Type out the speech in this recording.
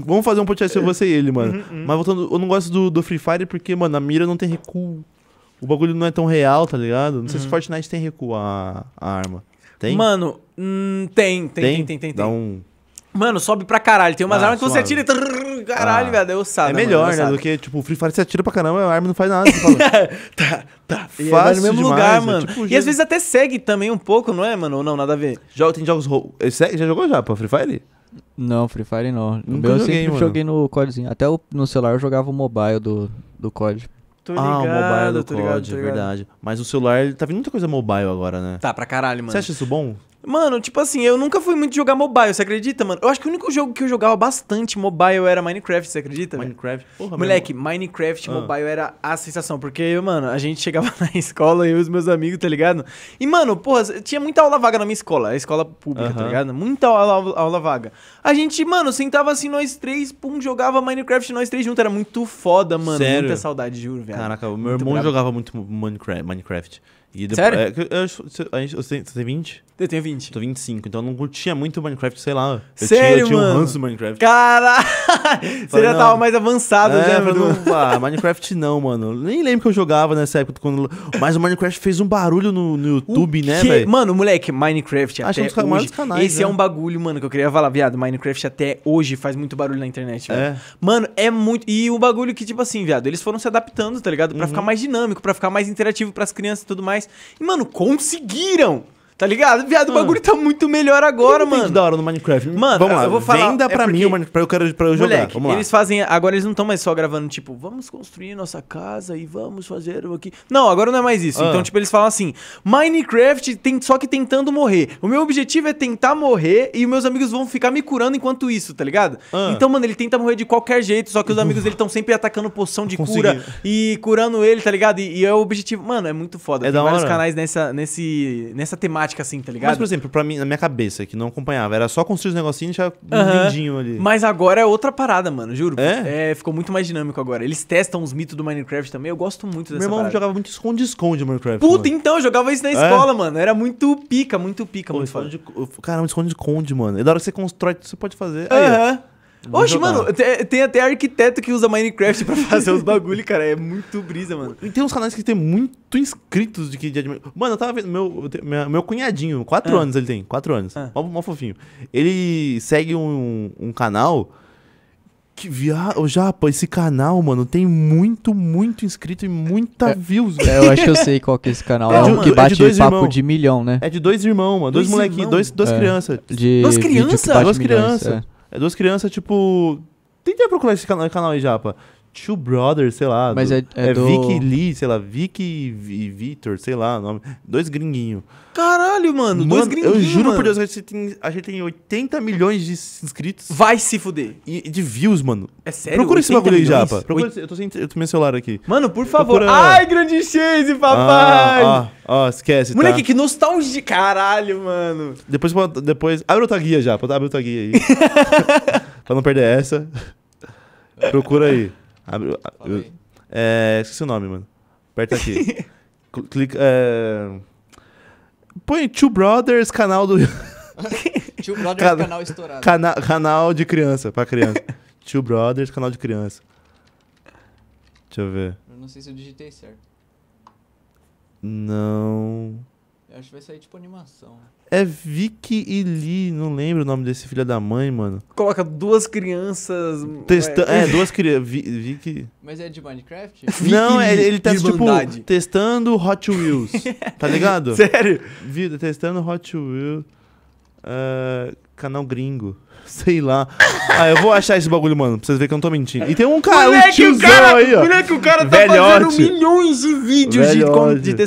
Vamos fazer um podcast sobre é. você e ele, mano. Uhum, uhum. Mas voltando, eu não gosto do, do Free Fire porque, mano, a mira não tem recuo. O bagulho não é tão real, tá ligado? Não uhum. sei se uhum. Fortnite tem recuo a, a arma. Tem? Mano, hum, tem, tem, tem, tem, tem. tem, Dá tem. um... Mano, sobe pra caralho. Tem umas ah, armas que você atira e. Trrr, caralho, ah, velho. É ossada. É melhor, mano, é né? Do que, tipo, o Free Fire você atira pra caramba, a arma não faz nada. tá, tá. tá. É Fácil vai no mesmo demais, lugar, é mano. É tipo, e gente... às vezes até segue também um pouco, não é, mano? Ou não, nada a ver. Joga, tem jogos. Já jogou já pra Free Fire? Não, Free Fire não. Nunca o meu eu sempre mano. joguei no CODzinho. Até o, no celular eu jogava o mobile do, do COD. Tô ligado, ah, o mobile do tô COD, ligado, tô é ligado. verdade. Mas o celular, tá vindo muita coisa mobile agora, né? Tá, pra caralho, mano. Você acha isso bom? Mano, tipo assim, eu nunca fui muito jogar mobile, você acredita, mano? Eu acho que o único jogo que eu jogava bastante mobile era Minecraft, você acredita? Minecraft? Véio? Porra, Moleque, mesmo. Minecraft ah. mobile era a sensação, porque, mano, a gente chegava na escola, eu e os meus amigos, tá ligado? E, mano, porra, tinha muita aula vaga na minha escola, a escola pública, uh -huh. tá ligado? Muita aula, aula vaga. A gente, mano, sentava assim, nós três, pum, jogava Minecraft nós três juntos, era muito foda, mano. Sério? Muita saudade, juro, velho. Caraca, o meu muito irmão bravo. jogava muito Minecraft. Minecraft. E depois, Sério? É, eu, eu, eu, eu, 20? Eu tenho 20. 20. Tô 25, então eu não curtia muito Minecraft, sei lá. Eu Sério, tinha, eu tinha mano? um ranço do Minecraft. Caralho! Você já não. tava mais avançado, é, já. Não, ah, Minecraft não, mano. Nem lembro que eu jogava nessa época. Quando... Mas o Minecraft fez um barulho no, no YouTube, o né, velho? Mano, moleque, Minecraft até Acho hoje... Canais, esse é né? é um bagulho, mano, que eu queria falar. Viado, Minecraft até hoje faz muito barulho na internet, velho. É. Mano, é muito... E o bagulho que, tipo assim, viado, eles foram se adaptando, tá ligado? Pra uhum. ficar mais dinâmico, pra ficar mais interativo pras crianças e tudo mais. E, mano, conseguiram! Tá ligado? Viado, o bagulho ah. tá muito melhor agora, mano. da hora no Minecraft. Mano, vamos lá, eu vou falar. Venda é pra porque... mim o Minecraft, eu quero pra eu jogar. Moleque, vamos lá. eles fazem. Agora eles não estão mais só gravando, tipo, vamos construir nossa casa e vamos fazer aqui. Não, agora não é mais isso. Ah. Então, tipo, eles falam assim: Minecraft tem, só que tentando morrer. O meu objetivo é tentar morrer e meus amigos vão ficar me curando enquanto isso, tá ligado? Ah. Então, mano, ele tenta morrer de qualquer jeito, só que os amigos dele estão sempre atacando poção de Consegui. cura e curando ele, tá ligado? E, e, é o objetivo. Mano, é muito foda. É tem da vários hora. canais nessa, nesse, nessa temática prática, assim, tá ligado? Mas, por exemplo, pra mim, na minha cabeça, que não acompanhava, era só construir os negocinhos e deixar um lindinho ali. Mas agora é outra parada, mano, juro. É? é? Ficou muito mais dinâmico agora. Eles testam os mitos do Minecraft também, eu gosto muito dessa Meu irmão parada. jogava muito esconde-esconde Minecraft. Puta, mano. então, eu jogava isso na é? escola, mano. Era muito pica, muito pica, Pô, muito foda. esconde-esconde, mano. E da hora que você constrói, você pode fazer. Aham. Oxe, jogar. mano, tem, tem, até arquiteto que usa Minecraft pra fazer os bagulho, cara. É muito brisa, mano. E tem uns canais que tem muito inscritos de que de Mano, eu tava vendo. Meu, meu cunhadinho, 4 ah. anos ele tem, 4 anos. Ah. Mó, mó, fofinho. Ele segue um, um canal. Que via... Japa, esse canal, mano, tem muito, muito inscrito e muita é, views, é, velho. É, eu acho que eu sei qual que é esse canal. É, é um mano, que bate é de papo irmão. de milhão, né? É de dois irmãos, mano. Dois, dois molequinhos, dois, duas é. crianças. De duas crianças? Duas crianças. É. É duas crianças, tipo. Tentei procurar esse canal aí, Japa. Two Brothers, sei lá. Mas do, é, é, é do... Vicky Lee, sei lá, Vicky e Vitor, sei lá nome. Dois gringuinhos. Caralho, mano, mano dois gringuinhos. Eu juro mano. por Deus, a gente, tem, a gente tem 80 milhões de inscritos. Vai se fuder. E, de views, mano. É sério? Procura esse bagulho aí, Japa. Procura, eu, tô sem, eu tô meu celular aqui. Mano, por favor. Procura... Ai, grande chase, ah, papai. Ah, ó, ah, esquece, Moleque, tá? que nostalgia. Caralho, mano. Depois, depois... Abre outra guia, Japa. Abre outra guia aí. pra não perder essa. Procura aí. Abre, eu, é, esqueci o nome, mano. Aperta aqui. Clica. É... Põe Two Brothers, canal do. Two Brothers, Can... canal estourado. Cana canal de criança, pra criança. Two Brothers, canal de criança. Deixa eu ver. Eu não sei se eu digitei certo. Não acho que vai sair tipo animação. É Vicky e Lee, não lembro o nome desse filho da mãe, mano. Coloca duas crianças. Testa é. duas crianças. Vi Vicky. Mas é de Minecraft? não, ele, é, ele tá tipo bondade. testando Hot Wheels. tá ligado? Sério? Vida, testando Hot Wheels. Uh, canal gringo. Sei lá. Ah, eu vou achar esse bagulho, mano, pra vocês verem que eu não tô mentindo. E tem um cara, moleque, um tiozão cara, aí, ó. Moleque, o cara tá Velhote. fazendo milhões de vídeos de, de